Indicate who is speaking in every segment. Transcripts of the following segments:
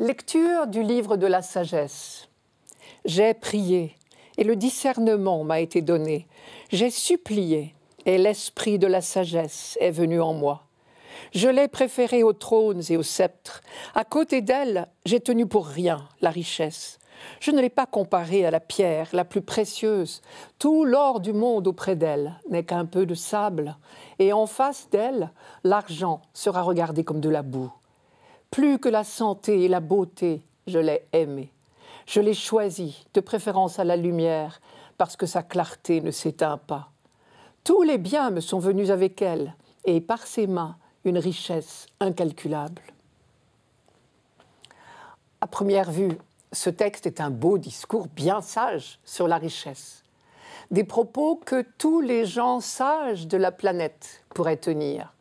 Speaker 1: Lecture du livre de la sagesse. J'ai prié, et le discernement m'a été donné. J'ai supplié, et l'esprit de la sagesse est venu en moi. Je l'ai préférée aux trônes et aux sceptres. À côté d'elle, j'ai tenu pour rien la richesse. Je ne l'ai pas comparée à la pierre la plus précieuse. Tout l'or du monde auprès d'elle n'est qu'un peu de sable, et en face d'elle, l'argent sera regardé comme de la boue. Plus que la santé et la beauté, je l'ai aimé. Je l'ai choisi, de préférence à la lumière, parce que sa clarté ne s'éteint pas. Tous les biens me sont venus avec elle, et par ses mains, une richesse incalculable. À première vue, ce texte est un beau discours bien sage sur la richesse. Des propos que tous les gens sages de la planète pourraient tenir.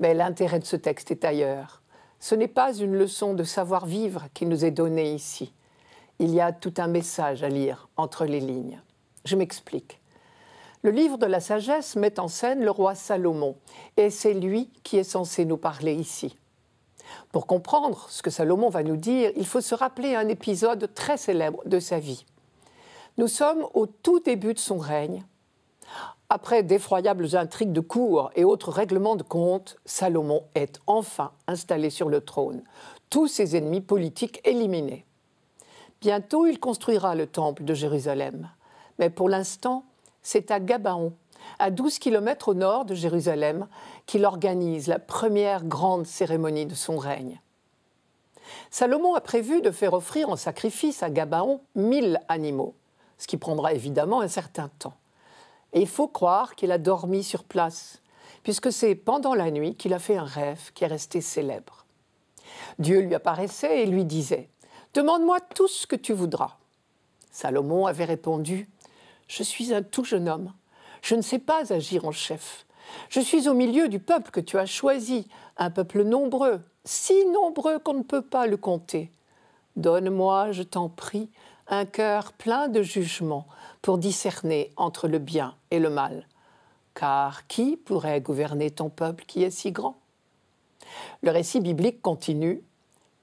Speaker 1: Mais l'intérêt de ce texte est ailleurs. Ce n'est pas une leçon de savoir-vivre qui nous est donnée ici. Il y a tout un message à lire entre les lignes. Je m'explique. Le livre de la sagesse met en scène le roi Salomon, et c'est lui qui est censé nous parler ici. Pour comprendre ce que Salomon va nous dire, il faut se rappeler un épisode très célèbre de sa vie. Nous sommes au tout début de son règne, après d'effroyables intrigues de cour et autres règlements de compte, Salomon est enfin installé sur le trône, tous ses ennemis politiques éliminés. Bientôt, il construira le temple de Jérusalem. Mais pour l'instant, c'est à Gabaon, à 12 km au nord de Jérusalem, qu'il organise la première grande cérémonie de son règne. Salomon a prévu de faire offrir en sacrifice à Gabaon mille animaux, ce qui prendra évidemment un certain temps. Et il faut croire qu'il a dormi sur place, puisque c'est pendant la nuit qu'il a fait un rêve qui est resté célèbre. Dieu lui apparaissait et lui disait Demande-moi tout ce que tu voudras. Salomon avait répondu Je suis un tout jeune homme. Je ne sais pas agir en chef. Je suis au milieu du peuple que tu as choisi, un peuple nombreux, si nombreux qu'on ne peut pas le compter. Donne-moi, je t'en prie, un cœur plein de jugement, pour discerner entre le bien et le mal. Car qui pourrait gouverner ton peuple qui est si grand Le récit biblique continue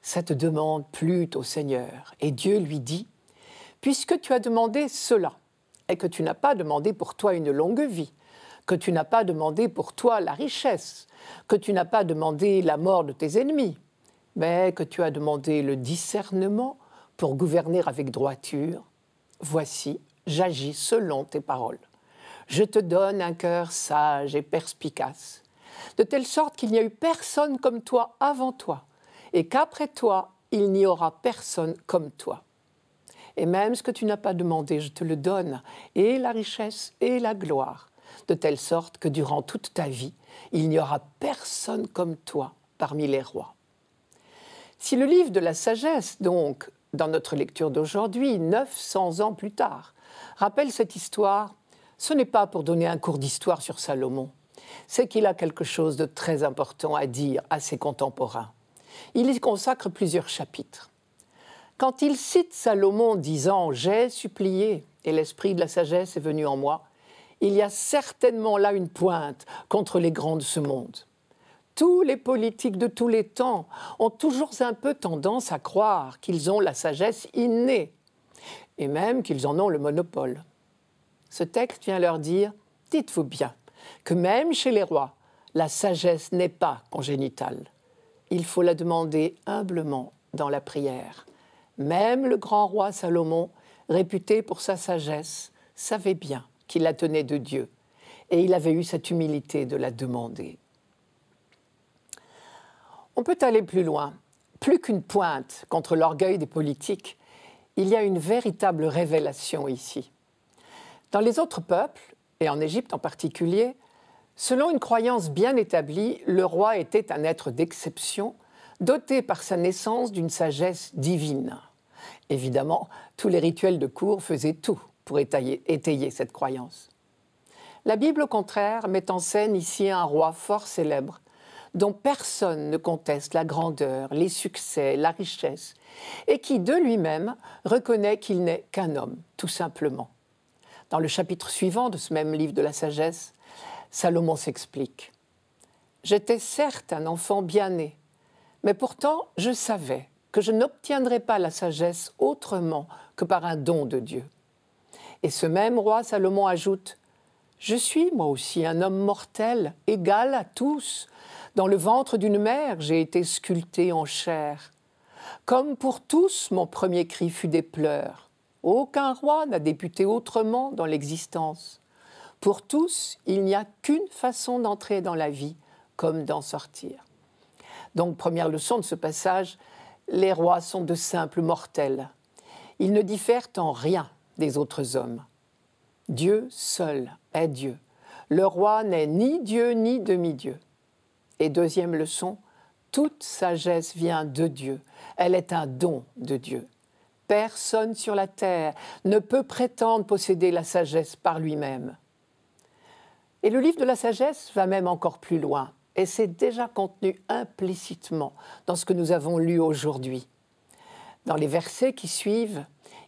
Speaker 1: Cette demande plut au Seigneur, et Dieu lui dit Puisque tu as demandé cela, et que tu n'as pas demandé pour toi une longue vie, que tu n'as pas demandé pour toi la richesse, que tu n'as pas demandé la mort de tes ennemis, mais que tu as demandé le discernement pour gouverner avec droiture, voici, j'agis selon tes paroles. Je te donne un cœur sage et perspicace, de telle sorte qu'il n'y a eu personne comme toi avant toi, et qu'après toi, il n'y aura personne comme toi. Et même ce que tu n'as pas demandé, je te le donne, et la richesse et la gloire, de telle sorte que durant toute ta vie, il n'y aura personne comme toi parmi les rois. Si le livre de la sagesse, donc, dans notre lecture d'aujourd'hui, 900 ans plus tard, rappelle cette histoire, ce n'est pas pour donner un cours d'histoire sur Salomon, c'est qu'il a quelque chose de très important à dire à ses contemporains. Il y consacre plusieurs chapitres. Quand il cite Salomon disant ⁇ J'ai supplié et l'esprit de la sagesse est venu en moi ⁇ il y a certainement là une pointe contre les grands de ce monde. Tous les politiques de tous les temps ont toujours un peu tendance à croire qu'ils ont la sagesse innée et même qu'ils en ont le monopole. Ce texte vient leur dire Dites-vous bien que même chez les rois, la sagesse n'est pas congénitale. Il faut la demander humblement dans la prière. Même le grand roi Salomon, réputé pour sa sagesse, savait bien qu'il la tenait de Dieu, et il avait eu cette humilité de la demander. On peut aller plus loin. Plus qu'une pointe contre l'orgueil des politiques, il y a une véritable révélation ici. Dans les autres peuples, et en Égypte en particulier, selon une croyance bien établie, le roi était un être d'exception, doté par sa naissance d'une sagesse divine. Évidemment, tous les rituels de cour faisaient tout pour étayer, étayer cette croyance. La Bible, au contraire, met en scène ici un roi fort célèbre, dont personne ne conteste la grandeur, les succès, la richesse, et qui, de lui-même, reconnaît qu'il n'est qu'un homme, tout simplement. Dans le chapitre suivant de ce même livre de la sagesse, Salomon s'explique. J'étais certes un enfant bien né, mais pourtant je savais que je n'obtiendrais pas la sagesse autrement que par un don de Dieu. Et ce même roi Salomon ajoute Je suis moi aussi un homme mortel, égal à tous, dans le ventre d'une mère, j'ai été sculpté en chair. Comme pour tous, mon premier cri fut des pleurs. Aucun roi n'a débuté autrement dans l'existence. Pour tous, il n'y a qu'une façon d'entrer dans la vie, comme d'en sortir. Donc, première leçon de ce passage, les rois sont de simples mortels. Ils ne diffèrent en rien des autres hommes. Dieu seul est Dieu. Le roi n'est ni Dieu ni demi-dieu. Et deuxième leçon, toute sagesse vient de Dieu. Elle est un don de Dieu. Personne sur la terre ne peut prétendre posséder la sagesse par lui-même. Et le livre de la sagesse va même encore plus loin, et c'est déjà contenu implicitement dans ce que nous avons lu aujourd'hui. Dans les versets qui suivent,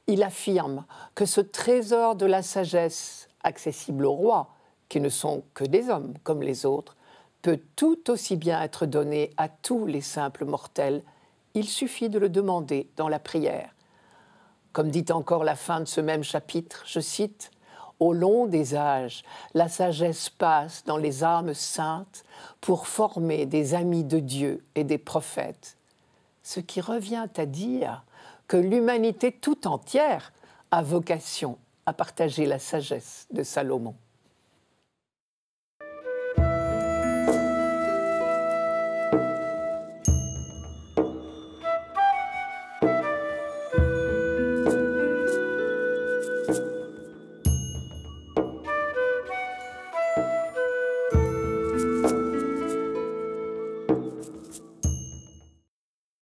Speaker 1: il affirme que ce trésor de la sagesse, accessible aux rois, qui ne sont que des hommes comme les autres, peut tout aussi bien être donné à tous les simples mortels. Il suffit de le demander dans la prière. Comme dit encore la fin de ce même chapitre, je cite Au long des âges, la sagesse passe dans les âmes saintes pour former des amis de Dieu et des prophètes. Ce qui revient à dire que l'humanité tout entière a vocation à partager la sagesse de Salomon.